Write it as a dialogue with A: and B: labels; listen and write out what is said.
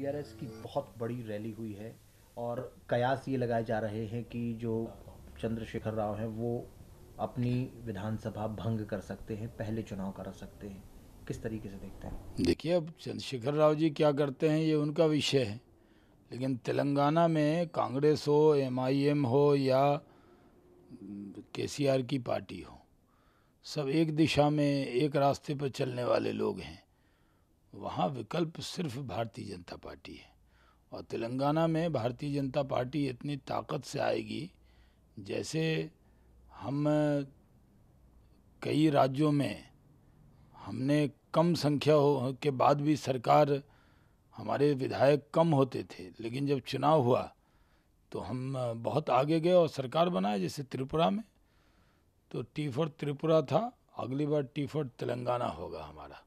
A: TRS की बहुत बड़ी रैली हुई है और कयास ये लगाए जा रहे हैं कि जो चंद्रशेखर राव हैं वो अपनी विधानसभा भंग कर सकते हैं पहले चुनाव करा सकते हैं किस तरीके से देखते हैं
B: देखिए अब चंद्रशेखर राव जी क्या करते हैं ये उनका विषय है लेकिन तेलंगाना में कांग्रेस हो एम हो या के की पार्टी हो सब एक दिशा में एक रास्ते पर चलने वाले लोग हैं वहाँ विकल्प सिर्फ भारतीय जनता पार्टी है और तेलंगाना में भारतीय जनता पार्टी इतनी ताकत से आएगी जैसे हम कई राज्यों में हमने कम संख्या हो के बाद भी सरकार हमारे विधायक कम होते थे लेकिन जब चुनाव हुआ तो हम बहुत आगे गए और सरकार बनाए जैसे त्रिपुरा में तो टी फॉर त्रिपुरा था अगली बार टी फॉर तेलंगाना होगा हमारा